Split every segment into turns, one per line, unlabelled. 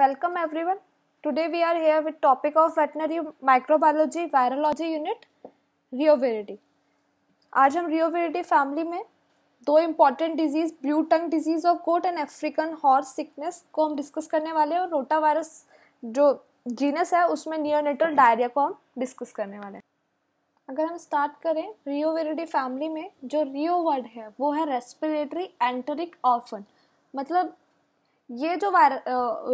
welcome everyone today we are here with topic of veterinary microbiology virology unit रियोवेरिडी आज हम रियोवेरिडी family में दो important disease blue tongue disease of goat and African horse sickness को हम discuss करने वाले हैं और रोटा वायरस जो जीनस है उसमें नियोनेटल डायरिया को हम डिस्कस करने वाले हैं अगर हम स्टार्ट करें रियोवेरिडी फैमिली में जो रियो वर्ड है वो है रेस्पिरेटरी एंटरिक ऑर्फन मतलब ये जो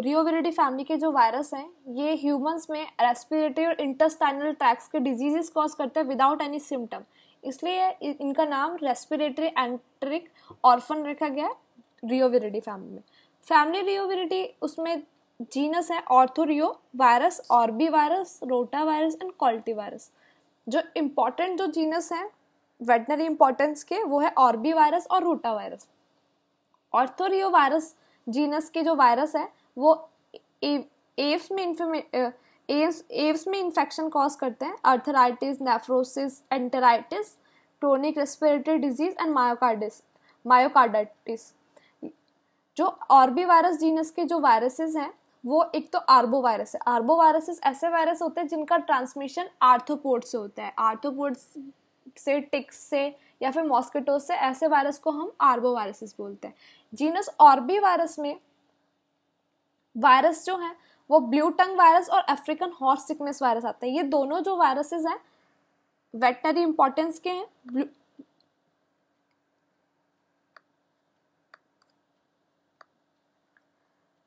रियोविरिटी फैमिली के जो वायरस हैं ये ह्यूमंस में रेस्पिरेटरी और इंटरस्टाइनल ट्रैक्स के डिजीजेस कॉज करते हैं विदाउट एनी सिम्टम इसलिए इनका नाम रेस्पिरेटरी एंट्रिक ऑर्फन रखा गया है रियोविरिटी फैमिली में फैमिली रियोविरिटी उसमें जीनस है orthoreovirus orbivirus rotavirus and coltivirus जो इम्पोर्टेंट जो जीनस हैं वेटनरी इम्पोर्टेंस के वो है ऑर्बी वायरस और रोटा वायरस ऑर्थोरियो वायरस जीनस के जो वायरस है वो एव्स में एव्स एव्स में इन्फेक्शन कॉज करते हैं arthritis nephrosis enteritis chronic respiratory disease and myocarditis myocarditis जो ऑर्बी वायरस जीनस के जो वायरसेस हैं वो एक तो आर्बो वायरस है आर्बो वायरसेस ऐसे वायरस होते हैं जिनका ट्रांसमिशन आर्थोपोड से होता है आर्थोपोड से टिक्स से या फिर मॉस्किटोज से ऐसे वायरस को हम आर्बो वायरसेस बोलते हैं जीनस ऑर्बी वायरस में वायरस जो है वो ब्लू टंग वायरस और अफ्रीकन हॉर्स सिकनेस वायरस आते हैं ये दोनों जो वायरसेस हैं वेटनरी इंपॉर्टेंस के हैं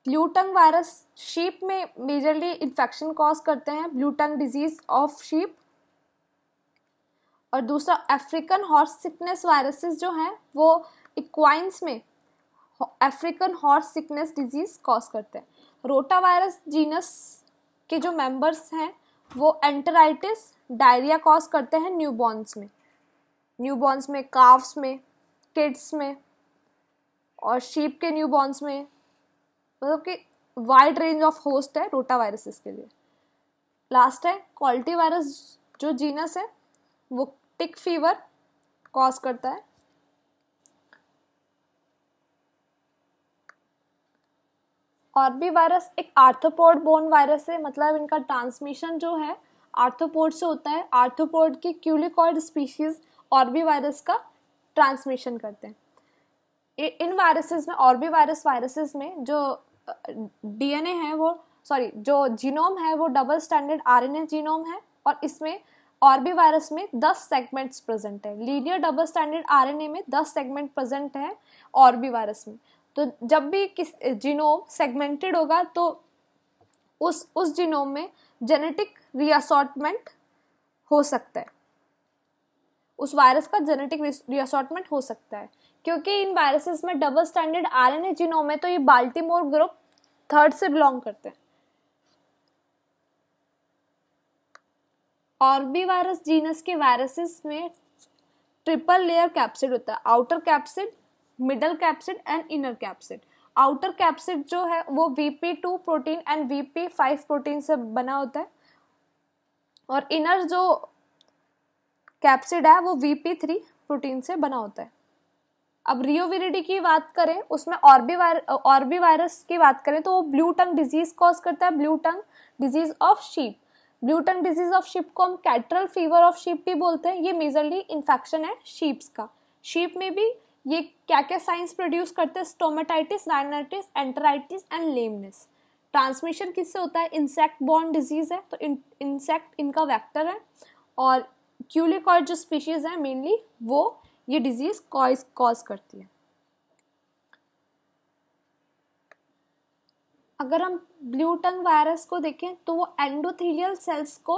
ब्लू टंग वायरस शीप में मेजरली इन्फेक्शन कॉज करते हैं blue tongue disease of sheep और दूसरा अफ्रीकन हॉर्स सिकनेस वायरसेस जो हैं वो इक्वाइंस में African horse sickness disease cause करते हैं रोटा वायरस जीनस के जो मेंबर्स हैं वो एंटराइटिस डायरिया कॉज करते हैं न्यूबॉर्न्स में न्यूबॉर्न्स में काफ्स में किड्स में और शीप के न्यूबॉर्न्स में मतलब कि वाइड रेंज ऑफ होस्ट है रोटा वायरसेस के लिए लास्ट है क्वालिटी वायरस जो जीनस है वो टिक फीवर कॉज करता है और भी वायरस एक आर्थोपोड बोन वायरस है मतलब इनका ट्रांसमिशन जो है आर्थोपोड से होता है आर्थोपोड की क्यूलिकॉइड स्पीशीज और भी वायरस का ट्रांसमिशन करते हैं इन वायरसेस में और भी वायरस वायरसेस में जो डीएनए है वो सॉरी जो जीनोम है वो डबल स्टैंडर्ड आरएनए जीनोम है और इसमें वायरस में 10 सेगमेंट्स प्रेजेंट है लीनियर डबल स्टैंडर्ड आरएनए में 10 सेगमेंट प्रेजेंट है वायरस में तो जब भी किस जीनोम सेगमेंटेड होगा तो उस उस जीनोम में जेनेटिक रीअसॉर्टमेंट हो सकता है उस वायरस का जेनेटिक रीअसॉर्टमेंट हो सकता है क्योंकि इन वायरसेस में डबल स्टैंडर्ड आरएनए जीनोम है तो ये बाल्टीमोर ग्रुप थर्ड से बिलोंग करते हैं वायरस जीनस के वायरसेस में ट्रिपल लेयर कैप्सिड होता है outer capsid middle capsid and inner capsid outer capsid जो है वो V two protein and V five protein से बना होता है और इनर जो कैप्सिड है वो वी थ्री प्रोटीन से बना होता है अब रियोविरिडी की बात करें उसमें ऑर्बी वायर ऑर्बी वायरस की बात करें तो वो ब्लू टंग डिजीज कॉज करता है blue tongue disease of sheep bluetongue disease of sheep को हम कैटरल फीवर ऑफ शिप भी बोलते हैं ये मेजरली इन्फेक्शन है शीप्स का शीप में भी ये क्या क्या साइंस प्रोड्यूस करते हैं stomatitis rhinitis enteritis and lameness transmission किससे होता है इंसेक्ट बॉर्न डिजीज है तो इंसेक्ट इनका वैक्टर है और क्यूलिकॉर्ड जो स्पीशीज़ है मेनली वो ये डिजीज़ कॉज करती है अगर हम ब्लू टंग वायरस को देखें तो वो एंडोथीलियल सेल्स को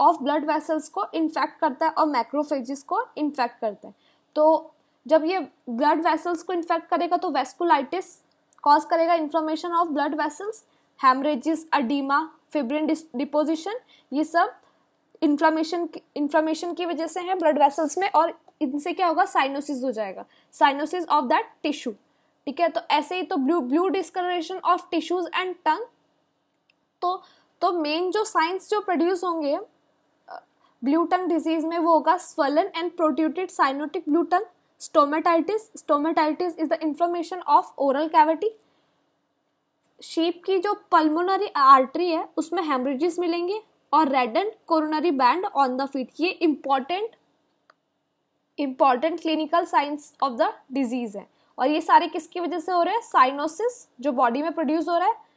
ऑफ ब्लड वेसल्स को इन्फेक्ट करता है और मैक्रोफेजिस को इन्फेक्ट करता है तो जब ये ब्लड वेसल्स को इन्फेक्ट करेगा तो वेस्कुलाइटिस कॉज करेगा inflammation of blood vessels haemorrhages oedema fibrin deposition ये सब इन्फ्लामेशन इन्फ्लामेशन की वजह से है ब्लड वेसल्स में और इनसे क्या होगा साइनोसिस हो जाएगा साइनोसिस ऑफ दैट टिश्यू ठीक है तो ऐसे ही तो blue blue discolouration of tissues and tongue तो तो मेन जो साइंस जो प्रोड्यूस होंगे ब्लू टंग डिजीज में वो होगा swollen and protruded cyanotic blue tongue stomatitis stomatitis is the inflammation of oral cavity sheep की जो पल्मोनरी आर्टरी है उसमें हेमरेजिस मिलेंगे और red and coronary band on the feet ये important important clinical signs of the disease है और ये सारे किसकी वजह से हो रहे हैं साइनोसिस जो बॉडी में प्रोड्यूस हो रहा है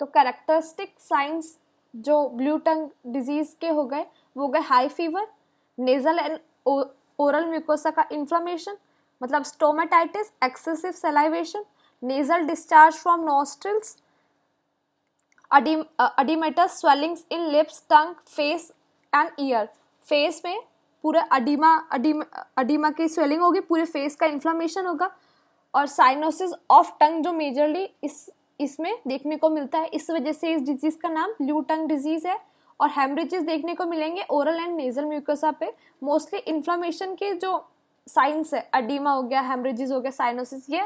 तो करेक्टरिस्टिक साइंस जो ब्लू टंग डिजीज के हो गए वो गए high fever nasal and oral mucosa का इन्फ्लामेशन मतलब stomatitis excessive salivation nasal discharge from nostrils oedematous swellings in lips tongue face and ear face में पूरा अडीमा अडीमा अडीमा की स्वेलिंग होगी पूरे फेस का इन्फ्लामेशन होगा और साइनोसिस ऑफ टंग जो मेजरली इस इसमें देखने को मिलता है इस वजह से इस डिजीज़ का नाम ब्लू टंग डिजीज़ है और हेमरेजेस देखने को मिलेंगे ओरल एंड नेजल म्यूकोसा पे मोस्टली इन्फ्लामेशन के जो साइंस है अडीमा हो गया हेमरेजेस हो गया साइनोसिस ये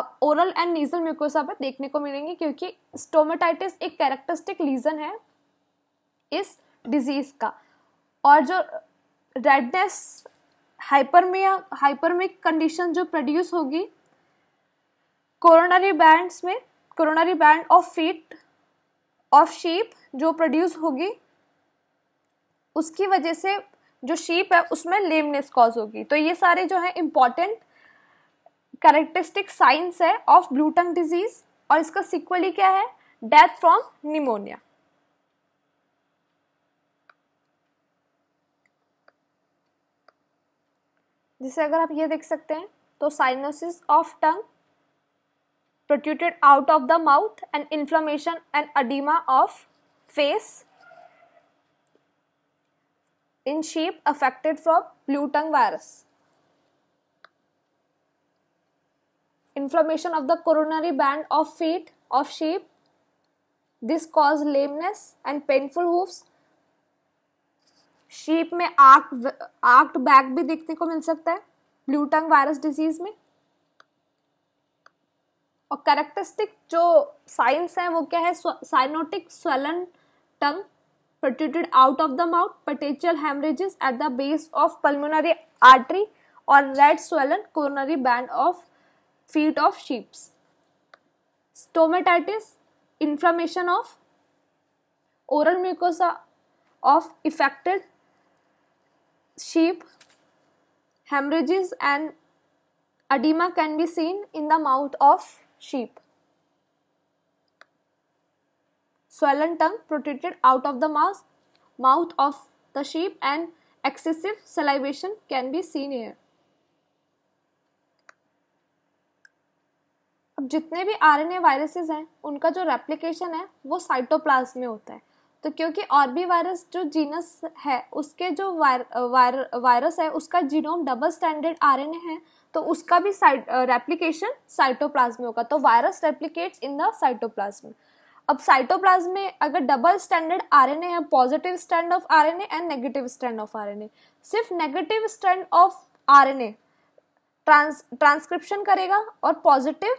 अब ओरल एंड नेजल म्यूकोसा पे देखने को मिलेंगे क्योंकि स्टोमेटाइटिस एक कैरेक्टरिस्टिक लीजन है इस डिजीज़ का और जो रेडनेस हाइपरमिया हाइपरमिक कंडीशन जो प्रोड्यूस होगी कोरोनरी बैंड्स में coronary band of feet of sheep जो प्रोड्यूस होगी उसकी वजह से जो शीप है उसमें लेमनेस कॉज होगी तो ये सारे जो है इम्पॉर्टेंट करेक्टरिस्टिक साइंस है ऑफ ब्लूटंग डिजीज और इसका सिक्वली क्या है डेथ फ्रॉम निमोनिया जिसे अगर आप ये देख सकते हैं तो cyanosis of tongue protruded out of the mouth and inflammation and oedema of face in sheep affected from blue tongue virus inflammation of the coronary band of feet of sheep this cause lameness and painful hoofs sheep में arch arched back भी देखने को मिल सकता है ब्लूटंग virus disease में और characteristic जो science है वो क्या है cyanotic swollen tongue protruded out of the mouth petechial haemorrhages at the base of pulmonary artery और red swollen coronary band of feet of sheeps stomatitis inflammation of oral mucosa of affected sheep, hemorrhages and edema can be seen in the mouth of sheep. Swollen tongue protruded out of the mouth, mouth of the sheep and excessive salivation can be seen here. अब जितने भी RNA viruses हैं उनका जो replication है वो cytoplasm में होता है तो क्योंकि और भी वायरस जो जीनस है उसके जो वायर, वायर, वायरस है उसका जीनोम डबल स्टैंडर्ड आरएनए है तो उसका भी साइट रेप्लीकेशन साइटोप्लाज्म होगा तो virus replicates in the cytoplasm अब साइटोप्लाज्म में अगर डबल स्टैंडर्ड आरएनए है positive strand of R and negative strand of A सिर्फ negative strand of RNA trans transcription करेगा और पॉजिटिव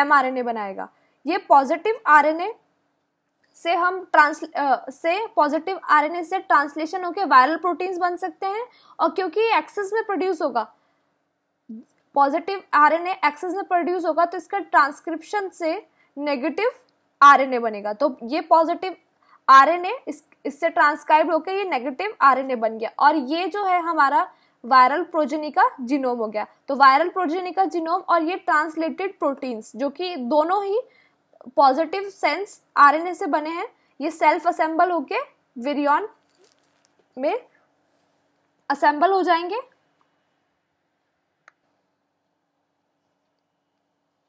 ए बनाएगा ये पॉजिटिव ए से हम ट्रांस से पॉजिटिव आरएनए से ट्रांसलेशन होकर वायरल प्रोटीन्स बन सकते हैं और क्योंकि एक्सेस में प्रोड्यूस होगा पॉजिटिव आरएनए एक्सेस में प्रोड्यूस होगा तो इसका ट्रांसक्रिप्शन से नेगेटिव आरएनए बनेगा तो ये पॉजिटिव आरएनए इस इससे ट्रांसक्राइब होकर ये नेगेटिव आरएनए बन गया और ये जो है हमारा वायरल प्रोजेनी का जीनोम हो गया तो वायरल प्रोजेनी का जीनोम और ये ट्रांसलेटेड प्रोटीन्स जो कि दोनों ही पॉजिटिव सेंस आरएनए से बने हैं ये सेल्फ असेंबल होके विरियन में असेंबल हो जाएंगे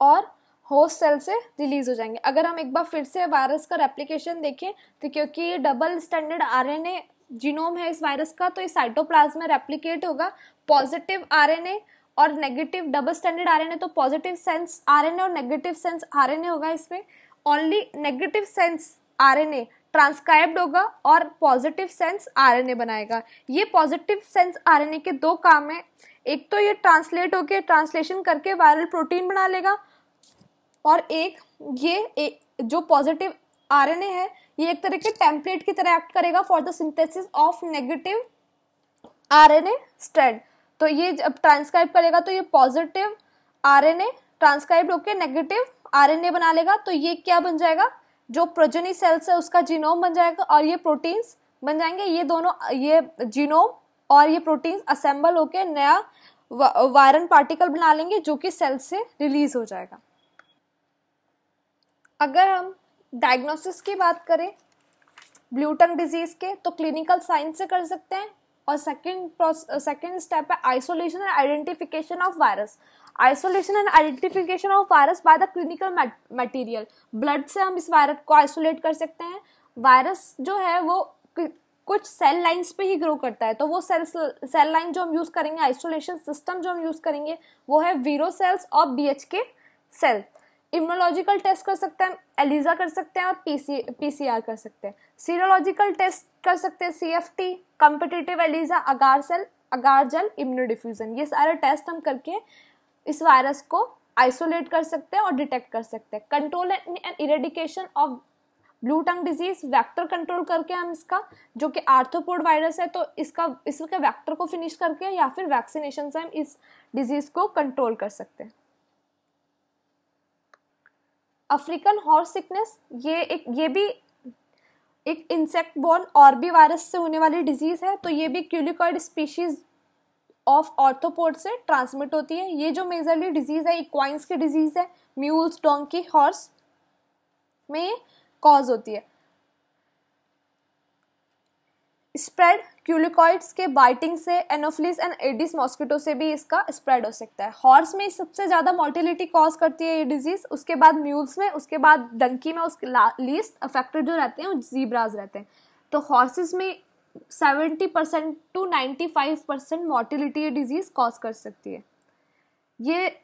और होस्ट सेल से रिलीज हो जाएंगे अगर हम एक बार फिर से वायरस का रेप्लिकेशन देखें तो क्योंकि ये डबल स्टैंडर्ड आरएनए जीनोम है इस वायरस का तो ये साइटोप्लाज्म में रेप्लिकेट होगा पॉजिटिव आरएनए और नेगेटिव डबल स्टैंडर्ड आरएनए तो पॉजिटिव सेंस आरएनए और नेगेटिव सेंस आरएनए होगा इसमें only negative sense RNA transcribed होगा और पॉजिटिव सेंस आर बनाएगा ये पॉजिटिव सेंस आर के दो काम है एक तो ये ट्रांसलेट होके ट्रांसलेशन करके वायरल प्रोटीन बना लेगा और एक ये ए, जो पॉजिटिव आर है ये एक तरह के टेम्पलेट की तरह एक्ट करेगा for the synthesis of negative R RNA strand तो ये जब ट्रांसक्राइब करेगा तो ये पॉजिटिव आरएनए ट्रांसक्राइब होकर नेगेटिव आरएनए बना लेगा तो ये क्या बन जाएगा जो प्रोजनी सेल्स है उसका जीनोम बन जाएगा और ये प्रोटीन्स बन जाएंगे ये दोनों ये जीनोम और ये प्रोटीन्स असेंबल होकर नया वायरन पार्टिकल बना लेंगे जो कि सेल से रिलीज हो जाएगा अगर हम डायग्नोसिस की बात करें ब्लूटन डिजीज़ के तो क्लिनिकल साइंस से कर सकते हैं और सेकेंड सेकेंड स्टेप है isolation and identification of virus isolation and identification of virus by the clinical material blood से हम इस वायरस को आइसोलेट कर सकते हैं वायरस जो है वो कुछ सेल लाइंस पे ही ग्रो करता है तो वो सेल सेल लाइन जो हम यूज़ करेंगे आइसोलेशन सिस्टम जो हम यूज़ करेंगे वो है वीरो सेल्स और बी सेल्स इम्यूनोलॉजिकल टेस्ट कर सकते हैं एलिजा कर सकते हैं और पी सी कर सकते हैं सीरोलॉजिकल टेस्ट कर सकते हैं C F T competitive ELISA agar cell agar gel immunodiffusion ये सारे टेस्ट हम करके इस वायरस को आइसोलेट कर सकते हैं और डिटेक्ट कर सकते हैं control and eradication of blue tongue disease vector control करके हम इसका जो कि आर्थोपोड वायरस है तो इसका इसके वैक्टर को फिनिश करके या फिर वैक्सीनेशन से हम इस डिजीज़ को कंट्रोल कर सकते हैं अफ्रीकन हॉर्स सिकनेस ये एक ये भी एक इंसेक्ट बोर्न और भी वायरस से होने वाली डिजीज़ है तो ये भी क्यूलिकॉइड स्पीशीज़ ऑफ ऑर्थोपोड से ट्रांसमिट होती है ये जो मेजरली डिजीज़ है इक्वाइंस की डिजीज़ है म्यूल्स डोंकी हॉर्स में ये कॉज होती है स्प्रेड क्यूलिकॉइड्स के बाइटिंग से एनोफिलिस एंड एडिस मॉस्किटो से भी इसका स्प्रेड हो सकता है हॉर्स में सबसे ज़्यादा मोर्टिलिटी कॉज करती है ये डिजीज़ उसके बाद म्यूल्स में उसके बाद डंकी में उसके लीस्ट अफेक्टेड जो रहते हैं वो जीब्राज रहते हैं तो हॉर्सेस में seventy percent to ninety five percent mortality ये डिजीज़ कॉज कर सकती है ये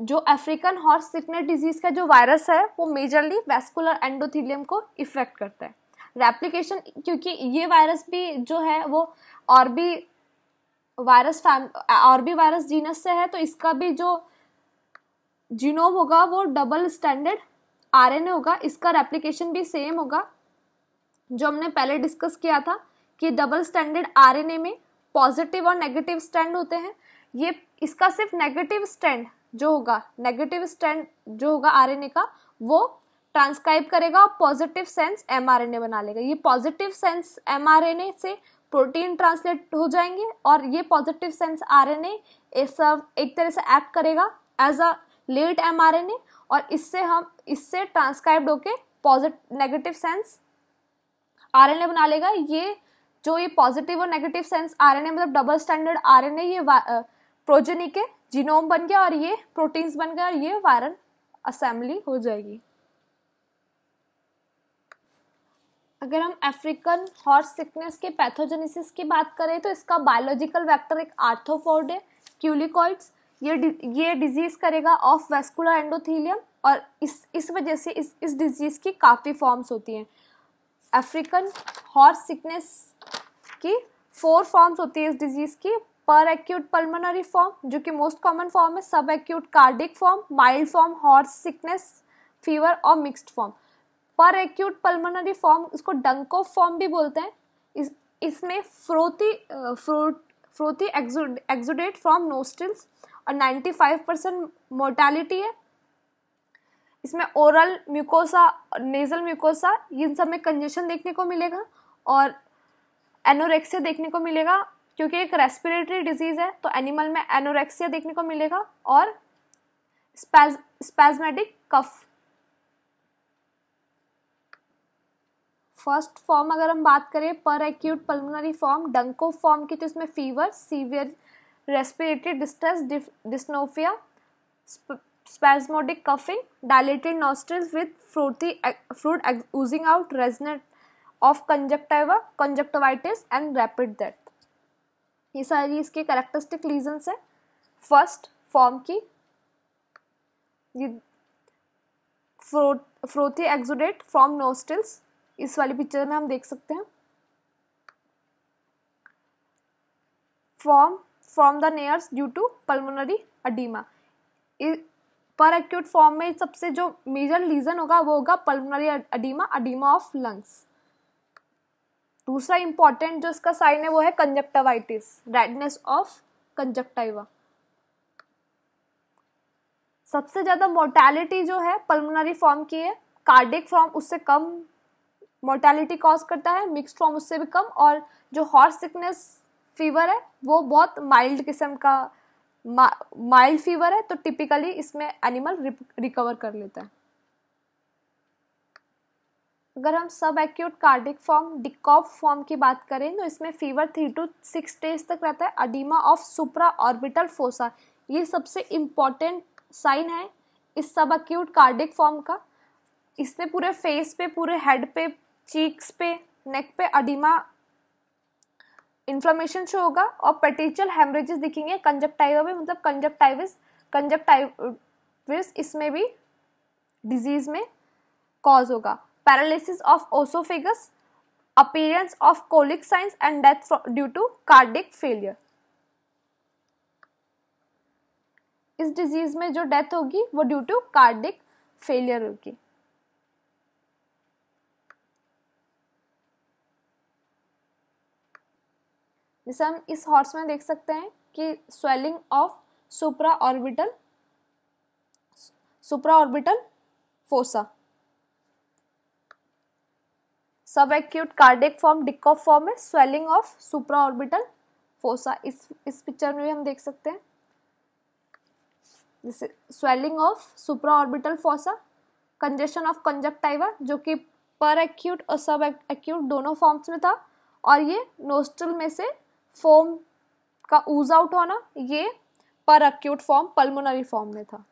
जो अफ्रीकन हॉर्स सिकनेस डिजीज़ का जो वायरस है वो मेजरली वेस्कुलर एंडोथीलियम को इफेक्ट करता है रेप्लिकेशन क्योंकि ये वायरस भी जो है वो और भी वायरस फैम और भी वायरस जीनस से है तो इसका भी जो जीनोम होगा वो डबल स्टैंडर्ड आरएनए होगा इसका रेप्लिकेशन भी सेम होगा जो हमने पहले डिस्कस किया था कि डबल स्टैंडर्ड आरएनए में पॉजिटिव और नेगेटिव स्टैंड होते हैं ये इसका सिर्फ नेगेटिव स्टैंड जो होगा नेगेटिव स्टैंड जो होगा आरएनए का वो ट्रांसक्राइब करेगा और पॉजिटिव सेंस एमआरएनए बना लेगा ये पॉजिटिव सेंस एमआरएनए से प्रोटीन ट्रांसलेट हो जाएंगे और ये पॉजिटिव सेंस आरएनए एन सब एक तरह से एक्ट करेगा एज अ लेट एमआरएनए और इससे हम इससे ट्रांसक्राइब होके पॉजिट नेगेटिव सेंस आरएनए बना लेगा ये जो ये पॉजिटिव और नेगेटिव सेंस आर मतलब डबल स्टैंडर्ड आर ये प्रोजेनी के जीनोम बन गया और ये प्रोटीन्स बन गया और ये वायरल असेंबली हो जाएगी अगर हम अफ्रीकन हॉर्स सिकनेस के पैथोजेनेसिस की बात करें तो इसका बायोलॉजिकल वेक्टर एक आर्थोफोर्ड है क्यूलिकॉइड्स ये ये डिजीज करेगा ऑफ वेस्कुलर एंडोथीलियम और इस इस वजह से इस इस डिजीज की काफ़ी फॉर्म्स होती हैं अफ्रीकन हॉर्स सिकनेस की फोर फॉर्म्स होती है इस डिजीज़ की पर एक्यूट पल्मोनरी फॉर्म जो कि मोस्ट कॉमन फॉर्म है सब acute cardiac form mild form horse sickness fever और mixed form peracute pulmonary form इसको डंको फॉर्म भी बोलते हैं इस इसमें फ्रोती फ्रोट फ्रोती एक्जुडेट फ्रॉम नोस्टिल्स और 95 परसेंट मोर्टैलिटी है इसमें ओरल म्यूकोसा नेजल म्यूकोसा इन सब में कंजेशन देखने को मिलेगा और एनोरेक्सिया देखने को मिलेगा क्योंकि एक रेस्पिरेटरी डिजीज़ है तो एनिमल में एनोरेक्सिया देखने को मिलेगा और स्पैज स्पैजमेटिक कफ फर्स्ट फॉर्म अगर हम बात करें peracute pulmonary form dunkop form की तो इसमें fever severe respiratory distress dyspnoea spasmodic coughing dilated nostrils with fruity fruit oozing out resonate of conjunctiva, conjunctivitis and rapid death ये सारी इसके करेक्टरिस्टिक रीजन्स है फर्स्ट फॉर्म की ये frothy एक्सोडेट from नोस्टिल्स इस वाली पिक्चर में हम देख सकते हैं form from the nares due to pulmonary oedema peracute form में सबसे जो मेजर रीजन होगा वो होगा pulmonary oedema oedema of lungs दूसरा इंपॉर्टेंट जो इसका साइन है वो है कंजक्टिवाइटिस रेडनेस ऑफ कंजक्टिवा सबसे ज़्यादा मोर्टैलिटी जो है पल्मोनरी फॉर्म की है कार्डिक फॉर्म उससे कम मोर्टेलिटी कॉज करता है मिक्स फॉर्म उससे भी कम और जो हॉर्स सिकनेस फीवर है वो बहुत माइल्ड किस्म का माइल्ड फीवर है तो टिपिकली इसमें एनिमल रिकवर कर लेता है अगर हम सब acute cardiac form dikkop form की बात करें तो इसमें fever three to six days तक रहता है oedema of supraorbital fossa ये सबसे इम्पॉर्टेंट साइन है इस सब एक्यूट कार्डिक फॉर्म का इसमें पूरे फेस पे पूरे हेड पे चीक्स पे नेक पे अडिमा इन्फ्लामेशन शो होगा और पेटेचल हेमरेजेस दिखेंगे कंजक्टाइवा में मतलब कंजक्टाइविस कंजक्टाइविस इसमें भी डिजीज में कॉज होगा paralysis of oesophagus appearance of colic signs and death due to cardiac failure इस डिजीज में जो डेथ होगी वो ड्यू टू कार्डिक फेलियर होगी जैसे हम इस हॉर्स में देख सकते हैं कि swelling of supraorbital supraorbital fossa सब acute cardiac form dikkop form में swelling of supraorbital fossa इस इस पिक्चर में भी हम देख सकते हैं जैसे swelling of supraorbital fossa congestion of conjunctiva जो कि पर एक्यूट और सब एक्यूट दोनों फॉर्म्स में था और ये नोस्ट्रल में से फॉर्म का ऊज आउट होना ये पर अक्यूट फॉर्म पल्मोनरी फॉर्म में था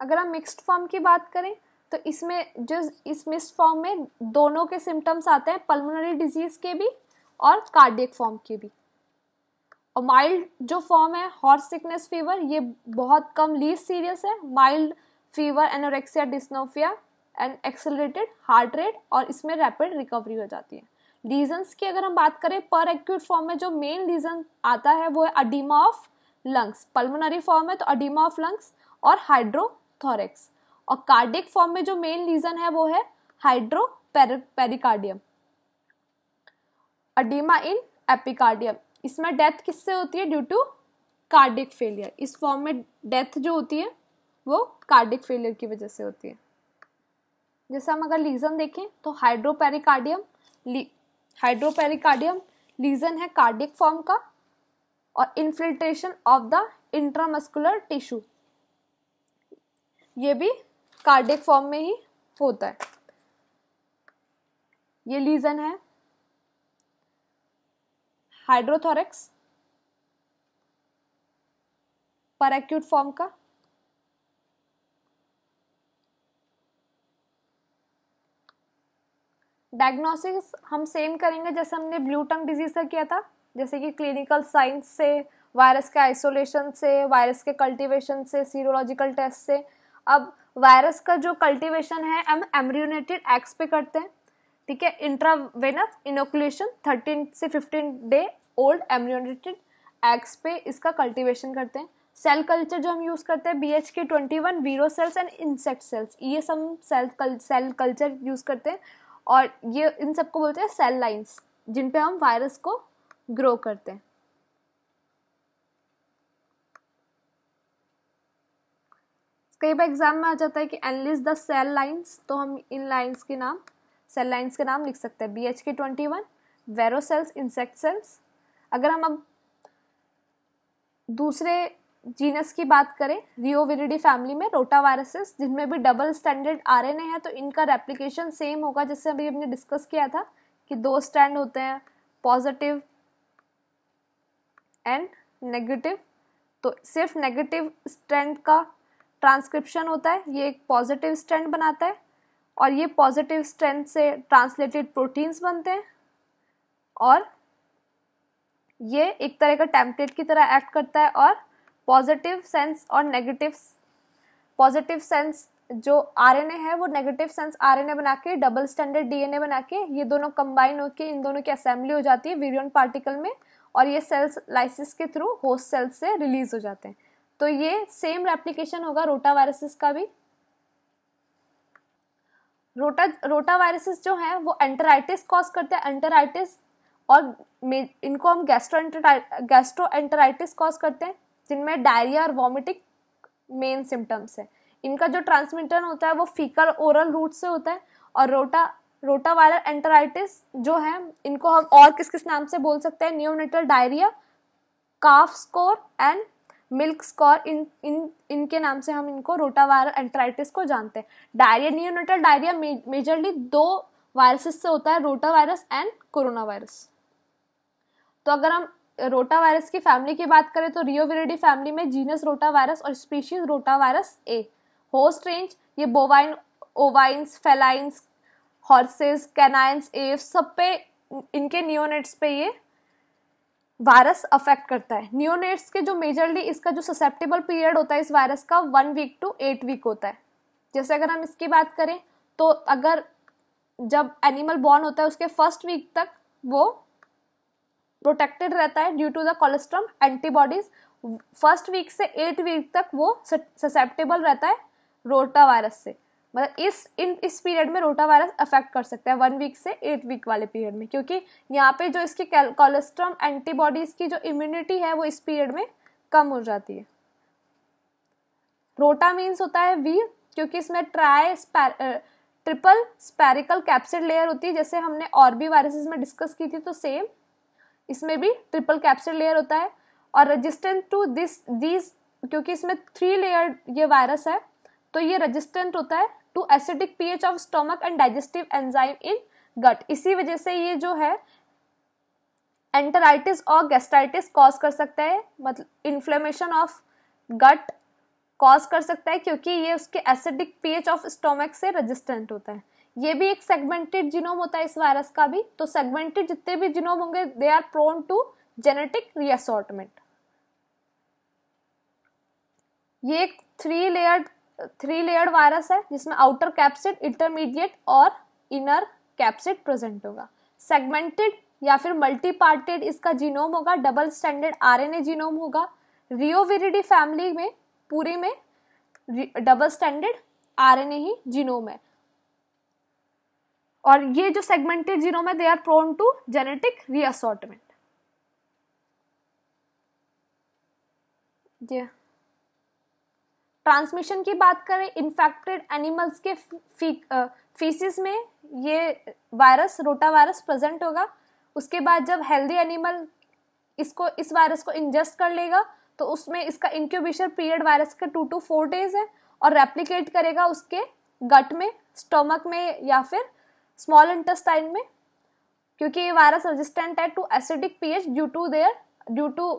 अगर हम मिक्स्ड फॉर्म की बात करें तो इसमें जो इस मिक्स फॉर्म में दोनों के सिम्टम्स आते हैं पल्मोनरी डिजीज के भी और कार्डियक फॉर्म के भी और माइल्ड जो फॉर्म है हॉर्स सिकनेस फीवर ये बहुत कम लीस्ट सीरियस है mild fever anorexia dyspnoea and accelerated heart rate और इसमें रैपिड रिकवरी हो जाती है लीजन्स की अगर हम बात करें पर एक्यूट फॉर्म में जो मेन रीजन आता है वो है oedema of lungs pulmonary form है तो अडीमा ऑफ लंग्स और हाइड्रोथोरिक्स और कार्डिक फॉर्म में जो मेन रीजन है वो है hydropericardium oedema in epicardium इसमें डेथ किससे होती है ड्यू टू कार्डिक फेलियर इस फॉर्म में डेथ जो होती है वो कार्डिक फेलियर की वजह से होती है जैसे हम अगर लीजन देखें तो हाइड्रोपेरिकार्डियम हाइड्रोपेरिकार्डियम लीजन है कार्डिक फॉर्म का और infiltration of the intramuscular tissue ये भी कार्डिक फॉर्म में ही होता है ये लीजन है हाइड्रोथोरेक्स पर एक्यूट फॉर्म का डायग्नोसिस हम सेम करेंगे जैसे हमने ब्लू टंग डिजीज़ का किया था जैसे कि क्लिनिकल साइंस से वायरस के आइसोलेशन से वायरस के कल्टीवेशन से सीरोलॉजिकल टेस्ट से अब वायरस का जो कल्टीवेशन है हम एम्ब्रियोनेटेड एक्स पे करते हैं ठीक है इंट्रावेनस इनोकुलेशन थर्टीन से fifteen day old embryonated eggs पे इसका कल्टीवेशन करते हैं सेल कल्चर जो हम यूज़ करते हैं B H K twenty one Vero cells and insect cells ये सब सेल कल, सेल कल्चर यूज़ करते हैं और ये इन सबको बोलते हैं सेल लाइंस जिन पे हम वायरस को ग्रो करते हैं कई बार एग्जाम में आ जाता है कि एनलिस द सेल लाइन्स तो हम इन लाइन्स के नाम सेल लाइन्स के नाम लिख सकते हैं B H K twenty one Vero cells insect cells अगर हम अब दूसरे जीनस की बात करें रियोविरिडी फैमिली में रोटा वायरसेस जिनमें भी डबल स्टैंडर्ड आरएनए है तो इनका रेप्लिकेशन सेम होगा जैसे अभी हमने डिस्कस किया था कि दो स्टैंड होते हैं पॉजिटिव एंड नेगेटिव तो सिर्फ नेगेटिव स्टैंड का ट्रांसक्रिप्शन होता है ये एक पॉजिटिव स्टैंड बनाता है और ये पॉजिटिव स्ट्रेंथ से ट्रांसलेटेड प्रोटीन्स बनते हैं और ये एक तरह का टेम्पलेट की तरह एक्ट करता है और पॉजिटिव सेंस और नेगेटिव पॉजिटिव सेंस जो आर है वो नेगेटिव सेंस आर बना के डबल स्टैंडर्ड डीएनए बना के ये दोनों कंबाइन होकर इन दोनों की असेंबली हो जाती है वीरियन पार्टिकल में और ये सेल्स लाइसिस के थ्रू होस्ट सेल्स से रिलीज हो जाते हैं तो ये सेम रेप्लीकेशन होगा रोटा वायरसेस का भी रोटा रोटा वायरसेस जो हैं वो एंटराइटिस कॉज करते हैं एंटराइटिस और इनको हम गैस्ट्रो गैस्ट्रो एंटराइटिस कॉज करते हैं जिनमें डायरिया और वॉमिटिंग मेन सिम्टम्स है इनका जो ट्रांसमिटर होता है वो फीकल ओरल रूट से होता है और रोटा रोटा वायरल एंटराइटिस जो है इनको हम और किस किस नाम से बोल सकते हैं neonatal diarrhoea calf scour and milk scour इन इन इनके नाम से हम इनको रोटा वायरल एंटराइटिस को जानते हैं डायरिया न्यूनेटल डायरिया मेजरली दो वायरसेस से होता है रोटा वायरस एंड कोरोना वायरस तो अगर हम रोटा वायरस की फैमिली की बात करें तो रियोविरिडी फैमिली में जीनस रोटा वायरस और species rotavirus A host range ये bovine ovines felines horses canines एफ सब पे इनके नियोनेट्स पे ये वायरस अफेक्ट करता है नियोनेट्स के जो मेजरली इसका जो ससेप्टेबल पीरियड होता है इस वायरस का one week to eight week होता है जैसे अगर हम इसकी बात करें तो अगर जब एनिमल बॉर्न होता है उसके फर्स्ट वीक तक वो प्रोटेक्टेड रहता है due to the colostrum antibodies first week से एट वीक तक वो ससेप्टेबल रहता है रोटा वायरस से मतलब इस इन इस पीरियड में रोटा वायरस अफेक्ट कर सकता है वन वीक से एट वीक वाले पीरियड में क्योंकि यहाँ पे जो इसकी कोलेस्ट्रॉम एंटीबॉडीज़ की जो इम्यूनिटी है वो इस पीरियड में कम हो जाती है रोटा मीन्स होता है वी क्योंकि इसमें tri sphere, triple spherical capsid layer होती है जैसे हमने और भी वायरसेस में डिस्कस की थी तो सेम इसमें भी ट्रिपल कैप्सिड लेयर होता है और रजिस्टेंट टू दिस दीज क्योंकि इसमें थ्री लेयर ये वायरस है तो ये रजिस्टेंट होता है to acidic pH of stomach and digestive enzyme in gut इसी वजह से ये जो है एंटराइटिस और गैस्ट्राइटिस कॉज कर सकता है मतलब इन्फ्लेमेशन ऑफ गट कॉज कर सकता है क्योंकि ये उसके एसिडिक पीएच ऑफ स्टोमक से रजिस्टेंट होता है ये भी एक सेगमेंटेड जिनोम होता है इस वायरस का भी तो सेगमेंटेड जितने भी जिनोम होंगे they are prone to genetic reassortment ये एक three layered three layered virus है जिसमें आउटर कैप्सिड इंटरमीडिएट और इनर कैप्सिड प्रेजेंट होगा सेगमेंटेड या फिर मल्टीपार्टेड इसका जीनोम होगा डबल स्टैंडर्ड आरएनए जीनोम होगा रियोविरिडी फैमिली में पूरे में डबल स्टैंडर्ड आरएनए ही जीनोम है और ये जो सेगमेंटेड जीनोम है they are prone to genetic reassortment transmission की बात करें इन्फेक्टेड एनिमल्स के फीसिस uh, में ये वायरस रोटा वायरस प्रेजेंट होगा उसके बाद जब हेल्दी एनिमल इसको इस वायरस को इंजेस्ट कर लेगा तो उसमें इसका इंक्यूबेशन पीरियड वायरस का टू टू फोर डेज है और रेप्लिकेट करेगा उसके गट में स्टोमक में या फिर स्मॉल इंटेस्टाइन में क्योंकि ये वायरस रेजिस्टेंट है to acidic pH due to their due to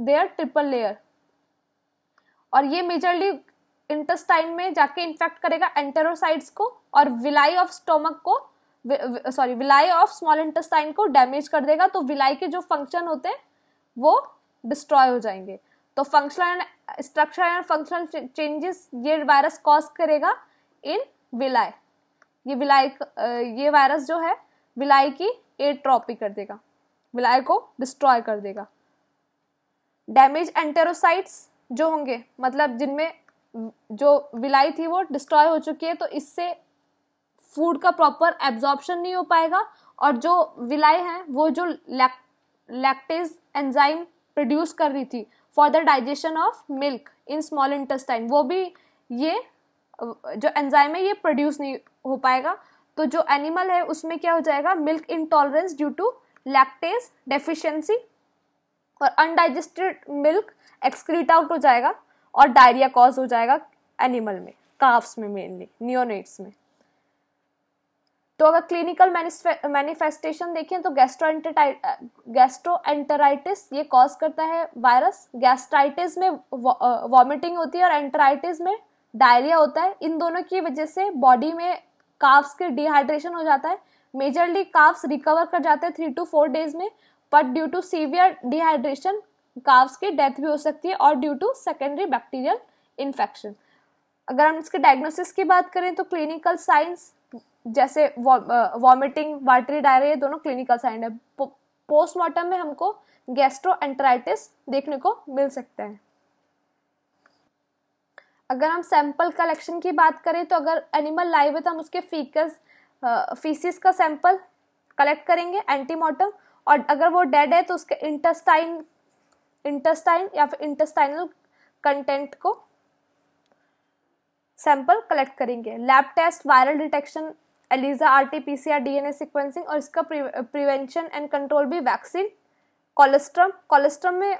their triple layer और ये मेजरली इंटेस्टाइन में जाके इन्फेक्ट करेगा एंटेरोसाइड्स को और विलाई ऑफ स्टोमक को sorry villi of small intestine को डैमेज कर देगा तो विलाई के जो फंक्शन होते हैं वो डिस्ट्रॉय हो जाएंगे तो functional structure and functional changes ये वायरस कॉज करेगा इन विलाई ये विलायक ये वायरस जो है विलाई की एट्रॉपी कर देगा विलाई को डिस्ट्रॉय कर देगा डैमेज एंटेरोसाइट्स जो होंगे मतलब जिनमें जो विलाई थी वो डिस्ट्रॉय हो चुकी है तो इससे फूड का प्रॉपर एब्जॉर्प्शन नहीं हो पाएगा और जो विलाई हैं वो जो लैक लैक्टेज एंजाइम प्रोड्यूस कर रही थी for the digestion of milk in small intestine वो भी ये जो एंजाइम है ये प्रोड्यूस नहीं हो पाएगा तो जो एनिमल है उसमें क्या हो जाएगा milk intolerance due to lactase deficiency और अनडाइजेस्टेड मिल्क एक्सक्रीट आउट हो जाएगा और डायरिया कॉज हो जाएगा एनिमल में काफ्स में मेनली नियोनेट्स में तो अगर क्लिनिकल मैनिफेस्टेशन देखें तो गैस्ट्रो गैस्ट्रो एंटराइटिस ये कॉज करता है वायरस गैस्ट्राइटिस में वॉमिटिंग होती है और एंटराइटिस में डायरिया होता है इन दोनों की वजह से बॉडी में काफ्स के डिहाइड्रेशन हो जाता है मेजरली काफ्स रिकवर कर जाते हैं थ्री टू फोर डेज में but due to severe dehydration calves की डेथ भी हो सकती है और due to secondary bacterial infection अगर हम इसके डायग्नोसिस की बात करें तो क्लिनिकल साइंस जैसे वॉमिटिंग वाटरी डायरिया दोनों क्लिनिकल साइन है पोस्टमार्टम में हमको गैस्ट्रो एंट्राइटिस देखने को मिल सकता है अगर हम सैंपल कलेक्शन की बात करें तो अगर एनिमल लाइव है तो हम उसके फीकस फीसिस का सैंपल कलेक्ट करेंगे एंटीमॉटम और अगर वो डेड है तो उसके इंटेस्टाइन इंटेस्टाइन या फिर इंटेस्टाइनल कंटेंट को सैंपल कलेक्ट करेंगे lab test viral detection ELISA R T P C R D N A sequencing और इसका प्रिवेंशन एंड कंट्रोल भी वैक्सीन कोलेस्ट्रम कोलेस्ट्रम में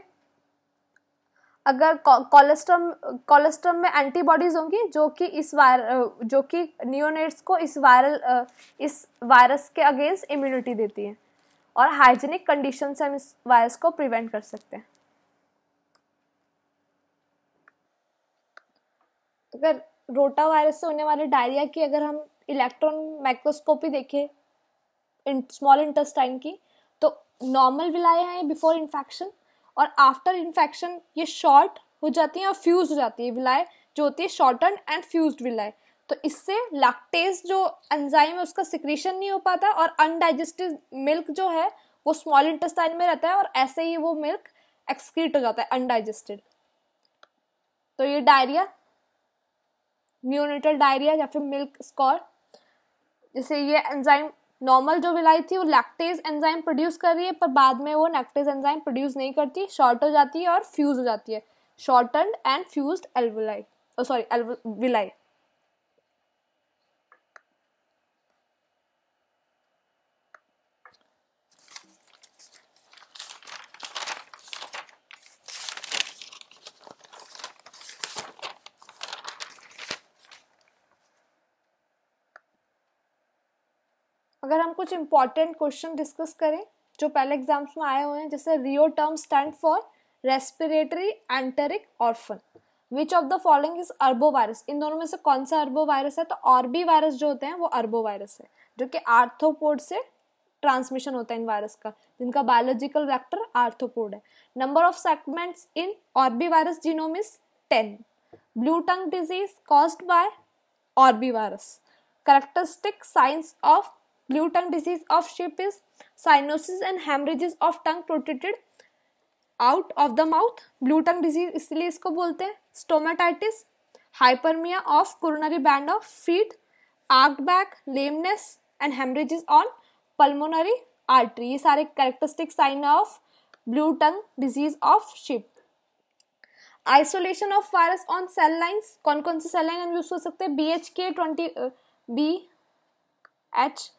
अगर कोलेस्ट्रम कोलेस्ट्रम में एंटीबॉडीज होंगी जो कि इस वायर जो कि नियोनेट्स को इस वायरल इस वायरस के अगेंस्ट इम्यूनिटी देती है और हाइजीनिक कंडीशन से हम इस वायरस को प्रिवेंट कर सकते हैं अगर रोटा वायरस से होने वाले डायरिया की अगर हम इलेक्ट्रॉन माइक्रोस्कोपी देखें इन, स्मॉल इंटेस्टाइन की तो नॉर्मल विलाया है बिफोर इन्फेक्शन और आफ्टर इन्फेक्शन ये शॉर्ट हो जाती है और फ्यूज हो जाती है विलाय जो होती है शॉर्टन एंड फ्यूज विलाय तो इससे लैक्टेज जो एंजाइम है उसका सिक्रीशन नहीं हो पाता और अनडाइजेस्टिड मिल्क जो है वो स्मॉल इंटेस्टाइन में रहता है और ऐसे ही वो मिल्क एक्सक्रीट हो जाता है अनडाइजेस्टेड तो ये डायरिया न्यूनिटल डायरिया या फिर मिल्क स्कॉर जैसे ये एंजाइम नॉर्मल जो विलाई थी वो लैक्टेज एंजाइम प्रोड्यूस कर रही है पर बाद में वो लैक्टेज एंजाइम प्रोड्यूस नहीं करती शॉर्ट हो जाती है और फ्यूज हो जाती है shorten and fuse alveoli sorry villi अगर हम कुछ इंपॉर्टेंट क्वेश्चन डिस्कस करें जो पहले एग्जाम्स में आए हुए हैं जैसे reo term stand for respiratory enteric orphan which of the following is arbovirus इन दोनों में से कौन सा अर्बो वायरस है तो ऑर्बी वायरस जो होते हैं वो अर्बो वायरस है जो कि आर्थोपोड से ट्रांसमिशन होता है इन वायरस का जिनका बायोलॉजिकल वैक्टर आर्थोपोड है number of segments in orbivirus genome is ten blue tongue disease caused by orbivirus characteristic signs of blue tongue disease of sheep is cyanosis and haemorrhages of tongue protruded out of the mouth blue tongue disease इसलिए इसको बोलते हैं stomatitis hyperaemia of coronary band of feet arched back lameness and haemorrhages on pulmonary artery ये सारे characteristic sign of blue tongue disease of sheep isolation of virus on cell lines कौन कौन से cell line हम use कर सकते हैं B H K twenty B H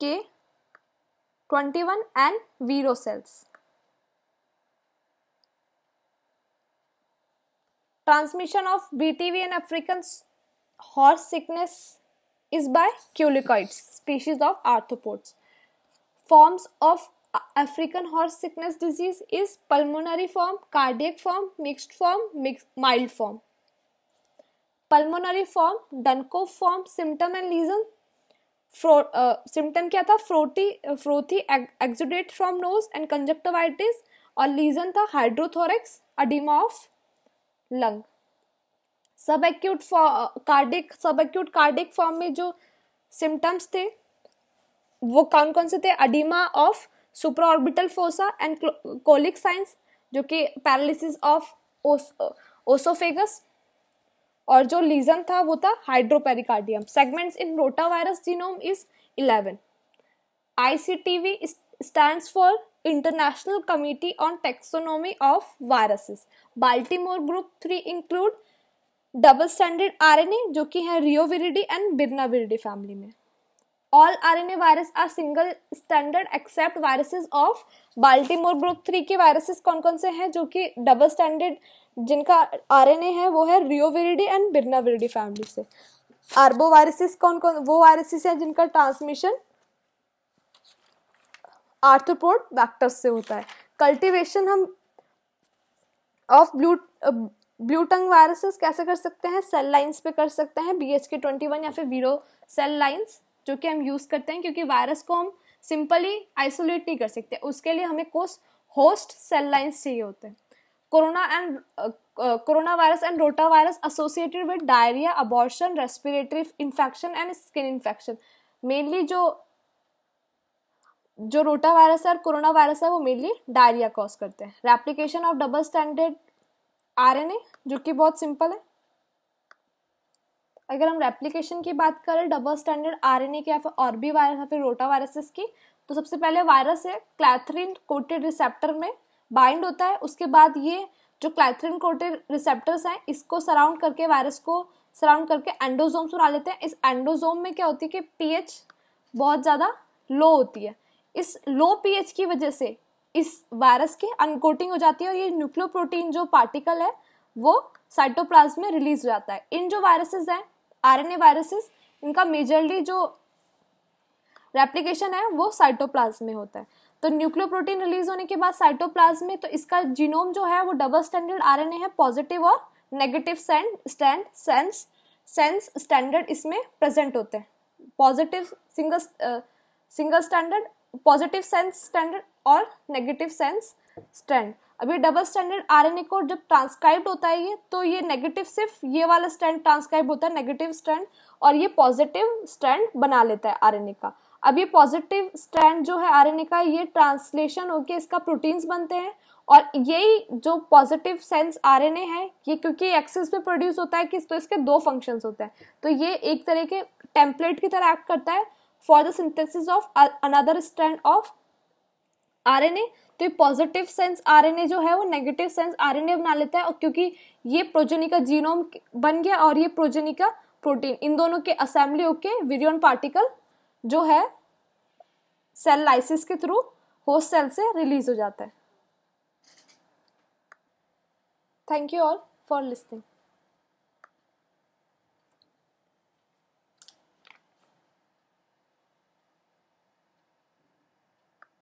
K21 and Vero cells. Transmission of BTV in African horse sickness is by culicoids, species of arthropods. Forms of African horse sickness disease is pulmonary form, cardiac form, mixed form, mixed, mild form. Pulmonary form, Dunkov form, symptom and lesion symptom uh, क्या था frothy frothy exudate from nose and conjunctivitis और lesion था hydrothorax oedema of lung sub acute cardiac sub acute cardiac form में जो symptoms थे वो कौन कौन से थे oedema of orbital fossa and colic signs जो कि पैरालिसिस ऑफ ओसोफेगस और जो लीजन था वो था hydropericardium segments in rotavirus genome is eleven ICTV stands for international committee on taxonomy of viruses Baltimore group three include double standard RNA जो कि है रियोविरिडी एंड बिरनाविरिडी फैमिली में all RNA virus are single stranded except viruses of Baltimore group three के viruses कौन कौन से हैं जो कि डबल स्टैंडर्ड जिनका ए है वो है रियोवेरिडी एंड बिरनावेरिडी फैमिली से आर्बो वायरसिस कौन कौन वो वायरसिस है जिनका ट्रांसमिशन आर्थ्रोपोड बैक्टर्स से होता है कल्टीवेशन हम of blue bluetongue viruses कैसे कर सकते हैं सेल लाइंस पे कर सकते हैं B H K twenty one या फिर वीरो सेल लाइंस जो कि हम यूज़ करते हैं क्योंकि वायरस को हम सिंपली आइसोलेट नहीं कर सकते उसके लिए हमें कोस होस्ट सेल लाइंस चाहिए होते हैं corona and coronavirus and rotavirus associated with diarrhoea abortion respiratory infection and skin infection mainly जो जो रोटा वायरस है और कोरोना वायरस है वो मेनली डायरिया कॉज करते हैं replication of double standard RNA जो कि बहुत सिंपल है अगर हम रेप्लीकेशन की बात करें double standard R N A के या फिर और भी वायरस या फिर रोटा वायरसेस की तो सबसे पहले वायरस है क्लैथरीन कोटेड रिसेप्टर में बाइंड होता है उसके बाद ये जो क्लाइथ्रिन कोटेड रिसेप्टर्स हैं इसको सराउंड करके वायरस को सराउंड करके एंडोजोम्स बना लेते हैं इस एंडोजोम में क्या होती है कि पीएच बहुत ज़्यादा लो होती है इस लो पीएच की वजह से इस वायरस की अनकोटिंग हो जाती है और ये न्यूक्लियोप्रोटीन जो पार्टिकल है वो साइटोप्लाज्म में रिलीज हो जाता है इन जो वायरसेस हैं आरएनए वायरसेस इनका मेजरली जो रेप्लिकेशन है वो साइटोप्लाज्म में होता है तो न्यूक्लियोप्रोटीन रिलीज होने के बाद साइटोप्लाज्म में तो इसका जीनोम जो है वो डबल स्टैंडर्ड आरएनए है पॉजिटिव और negative sense strand sense sense stranded इसमें प्रेजेंट होते हैं positive single single stranded positive sense stranded और नेगेटिव सेंस स्टैंड अब ये डबल स्टैंडर्ड आरएनए को जब ट्रांसक्राइब होता है ये तो ये नेगेटिव सिर्फ ये वाला स्टैंड ट्रांसक्राइब होता है नेगेटिव स्टैंड और ये पॉजिटिव स्टैंड बना लेता है आर एन ए का अब ये पॉजिटिव स्ट्रैंड जो है आरएनए का ये ट्रांसलेशन होके इसका प्रोटीन्स बनते हैं और यही जो पॉजिटिव सेंस आरएनए है ये क्योंकि एक्सेस में प्रोड्यूस होता है कि तो इसके दो फंक्शंस होते हैं तो ये एक तरह के टेम्पलेट की तरह एक्ट करता है for the synthesis of another strand of R तो ये पॉजिटिव सेंस आर जो है वो नेगेटिव सेंस आर बना लेता है और क्योंकि ये प्रोजेनी का जीनोम बन गया और ये प्रोजेनी का प्रोटीन इन दोनों के असेंबली होके विरियन पार्टिकल जो है सेल लाइसिस के थ्रू होस्ट सेल से रिलीज हो जाता है thank you all for listening